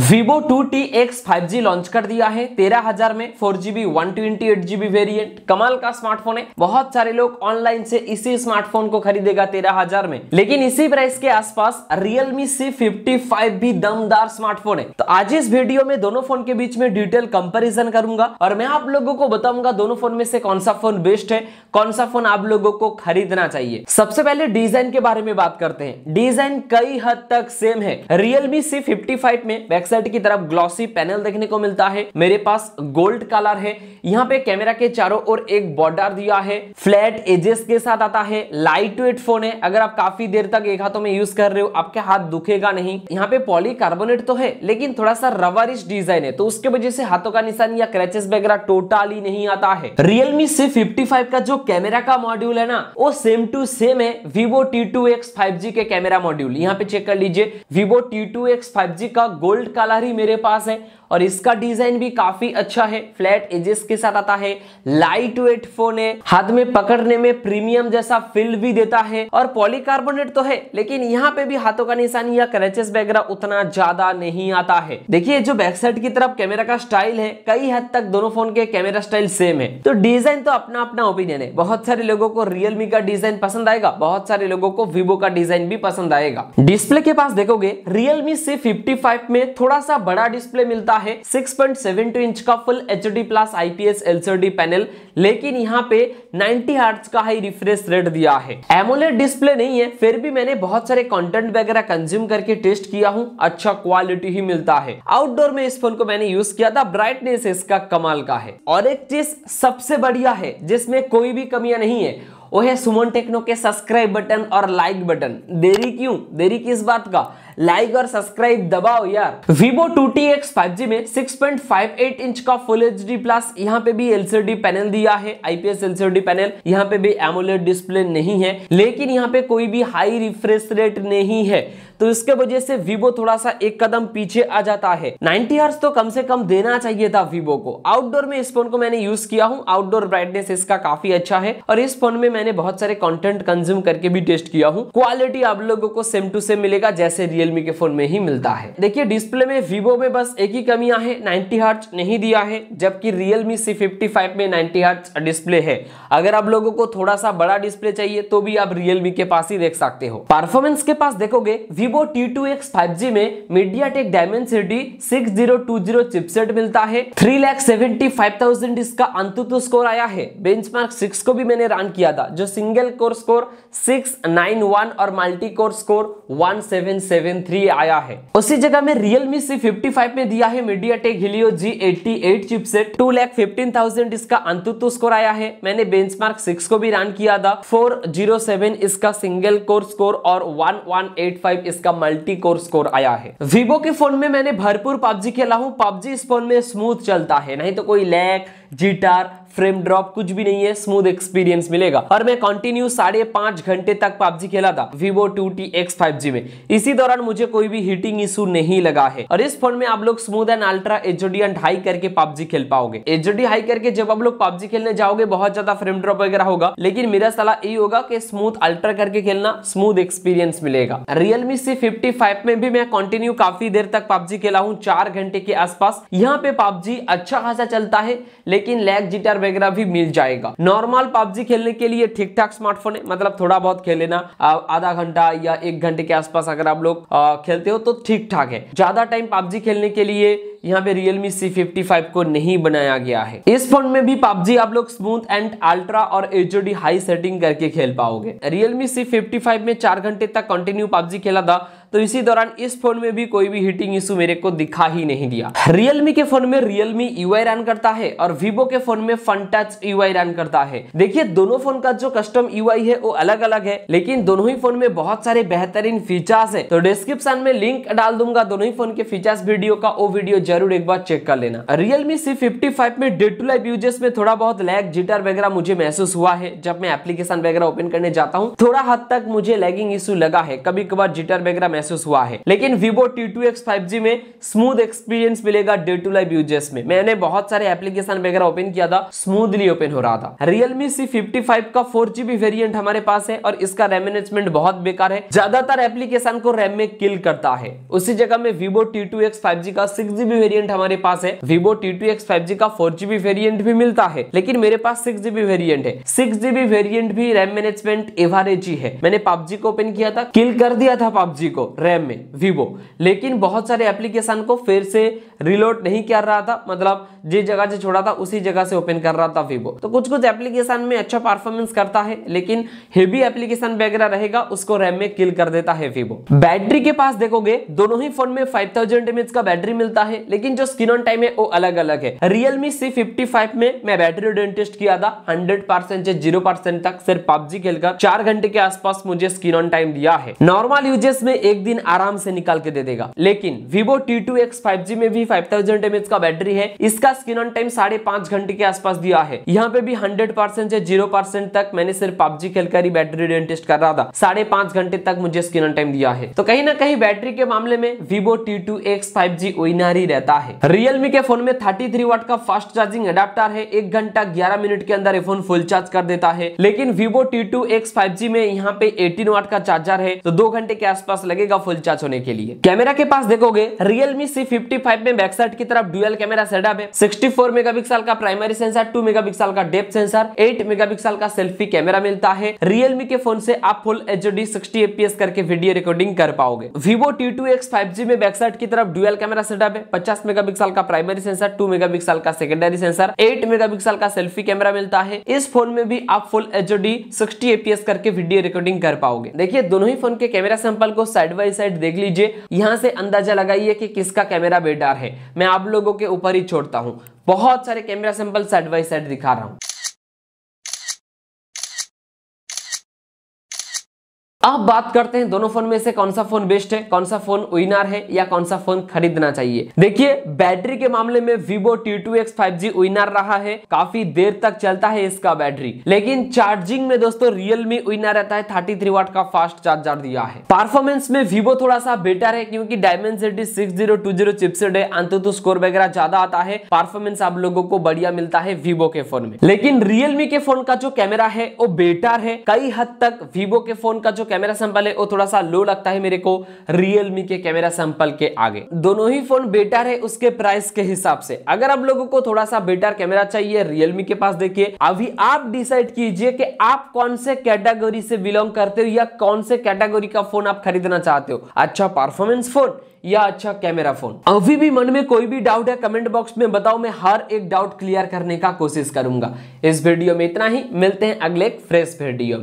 Vivo to T launch कर दिया है तेरह हजार में four GB one twenty eight GB variant कमाल का स्मार्टफोन है बहुत सारे लोग ऑनलाइन से इसी स्मार्टफोन को खरीदेगा तेरह हजार में लेकिन इसी प्राइस के आसपास रियलमी C55 भी दमदार स्मार्टफोन है तो आज इस वीडियो में दोनों फोन के बीच में डिटेल कंपेरिजन करूंगा और मैं आप लोगों को बताऊंगा दोनों फोन में से कौन सा फोन बेस्ट है कौन सा फोन आप लोगों को खरीदना चाहिए सबसे पहले डिजाइन के बारे में बात करते हैं डिजाइन कई हद तक सेम है रियलमी सी फिफ्टी फाइव में बैकसाइड की तरफ ग्लॉसी पैनल देखने को मिलता है मेरे पास गोल्ड कलर है यहाँ पे कैमरा के चारों ओर एक बॉर्डर दिया है फ्लैट एजेस के साथ आता है लाइट वेट फोन है अगर आप काफी देर तक एक हाथों में यूज कर रहे हो आपके हाथ दुखेगा नहीं यहाँ पे पॉलीकार्बोनेट तो है लेकिन थोड़ा सा रवरिश डिजाइन है तो उसके वजह से हाथों का निशान या क्रेचेस वगैरह टोटली नहीं आता है रियलमी सी फिफ्टी का जो कैमरा का मॉड्यूल है ना वो सेम टू सेम है विवो टी टू के कैमरा मॉड्यूल यहाँ पे चेक कर लीजिए विवो टी टू का गोल्ड कालाहरी मेरे पास है और इसका डिजाइन भी काफी अच्छा है फ्लैट एजेस के साथ आता है लाइट वेट फोन है हाथ में पकड़ने में प्रीमियम जैसा फील भी देता है और पॉलीकार्बोनेट तो है लेकिन यहाँ पे भी हाथों का निशान या क्रैचेस वगैरह उतना ज्यादा नहीं आता है देखिए जो बैक साइड की तरफ कैमरा का स्टाइल है कई हद तक दोनों फोन के कैमरा स्टाइल सेम है तो डिजाइन तो अपना अपना ओपिनियन है बहुत सारे लोगों को रियलमी का डिजाइन पसंद आएगा बहुत सारे लोगों को वीवो का डिजाइन भी पसंद आएगा डिस्प्ले के पास देखोगे रियलमी से 55 में थोड़ा सा बड़ा डिस्प्ले मिलता है है 6.72 इंच का full H D plus IPS LCD panel लेकिन यहाँ पे 90 हर्ट्ज का हाई रिफ्रेश रेट दिया है एमोलेट डिस्प्ले नहीं है फिर भी मैंने बहुत सारे कंटेंट वगैरह कंज्यूम करके टेस्ट किया हूँ अच्छा क्वालिटी ही मिलता है आउटडोर में इस फोन को मैंने यूज किया था ब्राइटनेस इसका कमाल का है और एक चीज सबसे बढ़िया है जिसमें कोई भी कमियां नहीं है वो है सुमन टेक्नो के सब्सक्राइब बटन और लाइक बटन देरी क्यों देरी किस बात का लाइक और सब्सक्राइब दबाओ यार Vivo टू टी एक्स में 6.58 फाइव एट इंच का फुल एच डी प्लस यहाँ पे भी एलसीडी पैनल दिया है आईपीएस एलसीडी पैनल यहाँ पे भी एमोलेट डिस्प्ले नहीं है लेकिन यहाँ पे कोई भी हाई रिफ्रेश रेट नहीं है तो इसके वजह से Vivo थोड़ा सा एक कदम पीछे आ जाता है 90 हर्स तो कम से कम देना चाहिए था Vivo को आउटडोर में इस फोन को मैंने यूज किया हूँ आउटडोर ब्राइटनेस इसका काफी अच्छा है और इस फोन में मैंने बहुत सारे कंटेंट कंज्यूम करके भी टेस्ट किया हूँ क्वालिटी आप लोगों को सेम टू सेम मिलेगा जैसे रियल रियलमी के फोन में ही मिलता है देखिए डिस्प्ले में वीवो में बस एक ही कमियां है 90 हर्ट्ज नहीं दिया है जबकि रियलमी सी में 90 हर्ट्ज डिस्प्ले है अगर आप लोगों को थोड़ा सा बड़ा डिस्प्ले चाहिए तो भी आप रियलमी के पास ही देख सकते हो परफॉर्मेंस के पास देखोगे Vivo T two X five G में MediaTek Dimensity six zero two zero chipset मिलता है three lakh seventy five thousand इसका अंतुतु स्कोर आया है बेंचमार्क सिक्स को भी मैंने रन किया था जो single core score six nine one और multi core score one seven seven seven three आया है उसी जगह में रियलमी सी फिफ्टी फाइव में दिया है MediaTek Helio G eighty eight chipset two lakh fifteen thousand इसका अंतुत्व स्कोर आया है मैंने बेंच मार्क सिक्स को भी रन किया था फोर जीरो सेवन इसका सिंगल कोर स्कोर और वन वन एट फाइव इसका मल्टी कोर स्कोर आया है विवो के फोन में मैंने भरपूर पबजी खेला हूँ पबजी इस फोन में स्मूथ चलता है नहीं तो कोई लैक जीटार फ्रेम ड्रॉप कुछ भी नहीं है स्मूथ एक्सपीरियंस मिलेगा और मैं कंटिन्यू साढ़े पांच घंटे तक पबजी खेला था vivo 2t x 5g में इसी दौरान मुझे कोई भी हीटिंग इशू नहीं लगा है और इस फोन में आप लोग smooth and ultra HD and high करके पबजी खेल पाओगे डी हाई करके जब आप लोग पबजी खेलने जाओगे बहुत ज्यादा फ्रेम ड्रॉप वगैरह होगा लेकिन मेरा सलाह यही होगा की स्मूथ अल्ट्रा करके खेलना स्मूथ एक्सपीरियंस मिलेगा रियलमी सी फिफ्टी में भी मैं कंटिन्यू काफी देर तक पबजी खेला हूँ चार घंटे के आसपास यहाँ पे पबजी अच्छा खासा चलता है लेकिन लेकिन लैग जिटर वगैरह भी मिल जाएगा नॉर्मल पबजी खेलने के लिए ठीक ठाक स्मार्टफोन है मतलब थोड़ा बहुत खेल लेना आधा घंटा या एक घंटे के आसपास अगर आप लोग खेलते हो तो ठीक ठाक है ज्यादा टाइम पबजी खेलने के लिए यहाँ पे रियलमी सी फिफ्टी फाइव को नहीं बनाया गया है इस फोन में भी पबजी आप लोग स्मूथ एंड अल्ट्रा और एच हाई सेटिंग करके खेल पाओगे रियलमी सी फिफ्टी फाइव में चार घंटे तक कंटिन्यू पबजी खेला था तो इसी दौरान इस फोन में भी कोई भी हीटिंग इशू मेरे को दिखा ही नहीं दिया रियलमी के फोन में रियलमी आई रन करता है और वीवो के फोन में फन टच यूआई रन करता है देखिए दोनों फोन का जो कस्टम यूआई e है वो अलग अलग है लेकिन दोनों ही फोन में बहुत सारे बेहतरीन फीचर्स है तो डिस्क्रिप्शन में लिंक डाल दूंगा दोनों ही फोन के फीचर्स वीडियो का वो वीडियो जरूर एक बार चेक कर लेना Realme C fifty five में डे टू लाइफ यूजेस में थोड़ा बहुत लैग जिटर वगैरह मुझे महसूस हुआ है जब मैं एप्लीकेशन वगैरह ओपन करने जाता हूँ थोड़ा हद तक मुझे लैगिंग इशू लगा है कभी कभार जिटर वगैरह महसूस हुआ है लेकिन Vivo T two X five G में स्मूथ एक्सपीरियंस मिलेगा डे टू लाइफ यूजेस में मैंने बहुत सारे एप्लीकेशन वगैरह ओपन किया था स्मूथली ओपन हो रहा था रियलमी सी फिफ्टी फाइव का फोर जीबी वेरियंट हमारे पास है और इसका रैम मैनेजमेंट बहुत बेकार है ज्यादातर एप्लीकेशन को रैम में किल करता है उसी जगह में Vivo T two X five G का सिक्स जीबी वेरिएंट हमारे पास है Vivo T two X five G का फोर जीबी वेरियंट भी मिलता है लेकिन मेरे पास सिक्स जीबी वेरियंट है सिक्स जीबी वेरियंट भी रैम मैनेजमेंट एवरेज ही है मैंने पबजी को ओपन किया था किल कर दिया था पबजी को रैम में वीवो लेकिन बहुत सारे एप्लीकेशन को फिर से रिलोड नहीं कर रहा था मतलब जिस जगह से छोड़ा था उसी जगह से ओपन कर रहा था वीवो तो कुछ कुछ एप्लीकेशन में अच्छा परफॉर्मेंस करता है लेकिन हेवी एप्लीकेशन वगैरह रहेगा उसको रैम में किल कर देता है वीवो बैटरी के पास देखोगे दोनों ही फोन में 5000 थाउजेंड का बैटरी मिलता है लेकिन जो स्क्रीन ऑन टाइम है वो अलग अलग है रियलमी सी फिफ्टी फाइव में मैं बैटरी ओरियन टेस्ट किया था हंड्रेड परसेंट से जीरो परसेंट तक सिर्फ पबजी खेलकर चार घंटे के आसपास मुझे स्क्रीन ऑन टाइम दिया है नॉर्मल यूजेस में एक दिन आराम से निकाल के दे देगा लेकिन Vivo T two X five G में भी फाइव थाउजेंड एम का बैटरी है इसका स्क्रीन ऑन टाइम साढ़े पांच घंटे के आसपास दिया है यहाँ पे भी हंड्रेड परसेंट से जीरो परसेंट तक मैंने सिर्फ पबजी खेलकर ही बैटरी ओरियन टेस्ट कर रहा था साढ़े पांच घंटे तक मुझे स्क्रीन ऑन टाइम दिया है तो कहीं ना कहीं बैटरी के मामले में Vivo T two X five G winner ही रहता रहता है रियलमी के फोन में 33 वाट का फास्ट चार्जिंग एडाप्टर है एक घंटा 11 मिनट के अंदर ये फोन फुल चार्ज कर देता है लेकिन Vivo T two X five G में यहाँ पे 18 वाट का चार्जर है तो दो घंटे के आसपास लगेगा फुल चार्ज होने के लिए कैमरा के पास देखोगे रियलमी सी फिफ्टी फाइव में बैकसाइड की तरफ डुअल कैमरा सेटअप है सिक्सटी फोर मेगापिक्सल का प्राइमरी सेंसर टू मेगापिक्सल का डेप्थ सेंसर एट मेगापिक्सल का सेल्फी कैमरा मिलता है रियलमी के फोन से आप full H D sixty FPS करके वीडियो रिकॉर्डिंग कर पाओगे Vivo T two X five G में बैकसाइड की तरफ डुअल कैमरा सेटअप है पचास 50 मेगापिक्सल का प्राइमरी सेंसर 2 मेगापिक्सल का सेकेंडरी सेंसर 8 मेगापिक्सल का सेल्फी कैमरा मिलता है इस फोन में भी आप full H D sixty FPS करके वीडियो रिकॉर्डिंग कर पाओगे देखिए दोनों ही फोन के कैमरा सैंपल को साइड बाई साइड देख लीजिए यहाँ से अंदाजा लगाइए कि किसका कैमरा बेटार है मैं आप लोगों के ऊपर ही छोड़ता हूँ बहुत सारे camera sample side by side दिखा रहा हूँ अब बात करते हैं दोनों फोन में से कौन सा फोन बेस्ट है कौन सा फोन विनर है या कौन सा फोन खरीदना चाहिए देखिए बैटरी के मामले में vivo T2X 5G विनर रहा है काफी देर तक चलता है इसका बैटरी लेकिन चार्जिंग में दोस्तों Realme विनर रहता है 33 वाट का फास्ट चार्जर दिया है परफॉर्मेंस में vivo थोड़ा सा बेटर है क्योंकि डायमेंसिटी 6020 चिपसेट है अंतुतु स्कोर वगैरह ज्यादा आता है परफॉर्मेंस आप लोगों को बढ़िया मिलता है वीवो के फोन में लेकिन रियलमी के फोन का जो कैमरा है वो बेटर है कई हद तक वीवो के फोन का जो कैमरा सैंपल है वो थोड़ा सा लो लगता है मेरे को रियलमी के कैमरा सैंपल के आगे दोनों ही फोन बेटर है उसके प्राइस के हिसाब से अगर आप लोगों को थोड़ा सा बेटर कैमरा चाहिए रियलमी के पास देखिए अभी आप डिसाइड कीजिए कि आप कौन से कैटेगरी से बिलोंग करते हो या कौन से कैटेगरी का फोन आप खरीदना चाहते हो अच्छा परफॉर्मेंस फोन या अच्छा कैमरा फोन अभी भी मन में कोई भी डाउट है कमेंट बॉक्स में बताओ मैं हर एक डाउट क्लियर करने का कोशिश करूंगा इस वीडियो में इतना ही मिलते हैं अगले फ्रेश वीडियो में